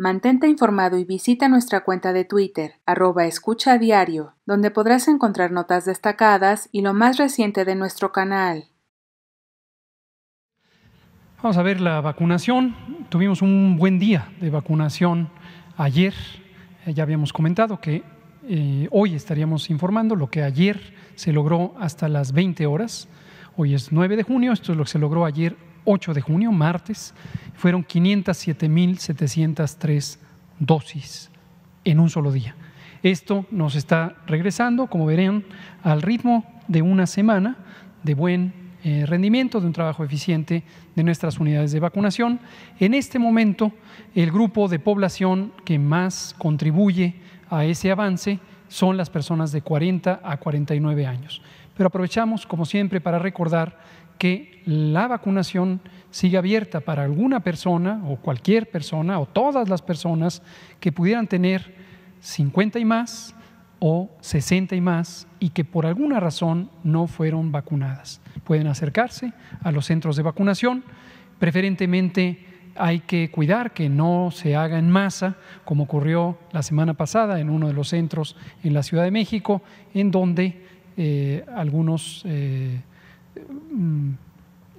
Mantente informado y visita nuestra cuenta de Twitter, arroba escucha diario, donde podrás encontrar notas destacadas y lo más reciente de nuestro canal. Vamos a ver la vacunación. Tuvimos un buen día de vacunación ayer. Eh, ya habíamos comentado que eh, hoy estaríamos informando lo que ayer se logró hasta las 20 horas. Hoy es 9 de junio, esto es lo que se logró ayer 8 de junio, martes, fueron 507.703 dosis en un solo día. Esto nos está regresando, como verán, al ritmo de una semana de buen eh, rendimiento, de un trabajo eficiente de nuestras unidades de vacunación. En este momento, el grupo de población que más contribuye a ese avance son las personas de 40 a 49 años pero aprovechamos, como siempre, para recordar que la vacunación sigue abierta para alguna persona o cualquier persona o todas las personas que pudieran tener 50 y más o 60 y más y que por alguna razón no fueron vacunadas. Pueden acercarse a los centros de vacunación, preferentemente hay que cuidar que no se haga en masa, como ocurrió la semana pasada en uno de los centros en la Ciudad de México, en donde eh, algunos eh, mm,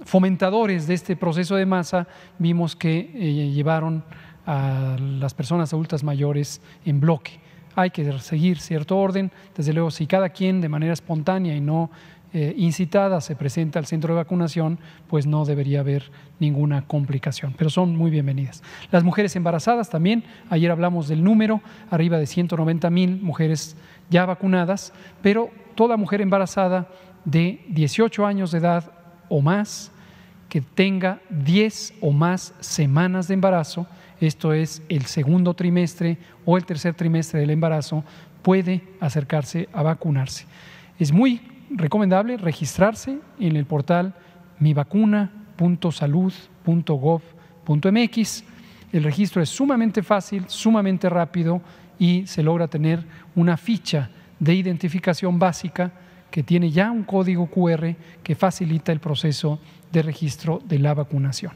fomentadores de este proceso de masa, vimos que eh, llevaron a las personas adultas mayores en bloque. Hay que seguir cierto orden, desde luego si cada quien de manera espontánea y no incitada se presenta al centro de vacunación, pues no debería haber ninguna complicación, pero son muy bienvenidas. Las mujeres embarazadas también, ayer hablamos del número, arriba de 190 mil mujeres ya vacunadas, pero toda mujer embarazada de 18 años de edad o más que tenga 10 o más semanas de embarazo, esto es el segundo trimestre o el tercer trimestre del embarazo, puede acercarse a vacunarse. Es muy recomendable registrarse en el portal mivacuna.salud.gov.mx. El registro es sumamente fácil, sumamente rápido y se logra tener una ficha de identificación básica que tiene ya un código QR que facilita el proceso de registro de la vacunación.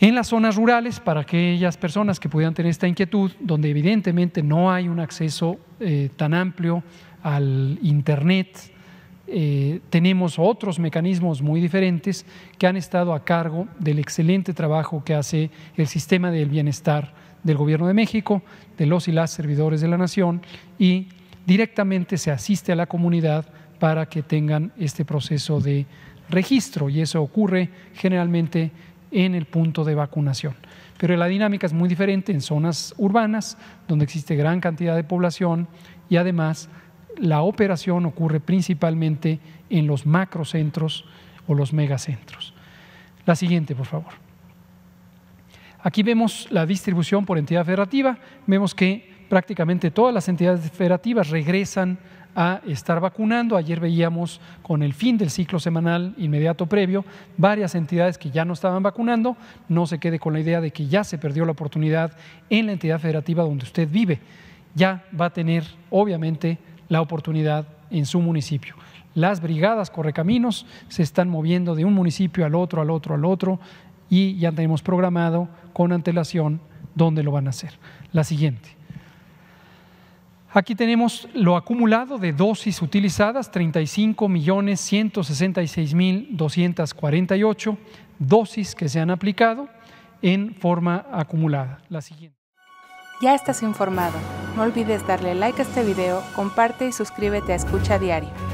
En las zonas rurales, para aquellas personas que pudieran tener esta inquietud, donde evidentemente no hay un acceso eh, tan amplio al Internet, eh, tenemos otros mecanismos muy diferentes que han estado a cargo del excelente trabajo que hace el sistema del bienestar del Gobierno de México, de los y las servidores de la Nación y directamente se asiste a la comunidad para que tengan este proceso de registro y eso ocurre generalmente en el punto de vacunación. Pero la dinámica es muy diferente en zonas urbanas, donde existe gran cantidad de población y además la operación ocurre principalmente en los macrocentros o los megacentros. La siguiente, por favor. Aquí vemos la distribución por entidad federativa, vemos que prácticamente todas las entidades federativas regresan a estar vacunando. Ayer veíamos con el fin del ciclo semanal inmediato previo varias entidades que ya no estaban vacunando. No se quede con la idea de que ya se perdió la oportunidad en la entidad federativa donde usted vive. Ya va a tener, obviamente, la oportunidad en su municipio. Las brigadas correcaminos se están moviendo de un municipio al otro, al otro, al otro, y ya tenemos programado con antelación dónde lo van a hacer. La siguiente. Aquí tenemos lo acumulado de dosis utilizadas, 35.166.248 dosis que se han aplicado en forma acumulada. La siguiente. Ya estás informado. No olvides darle like a este video, comparte y suscríbete a Escucha Diario.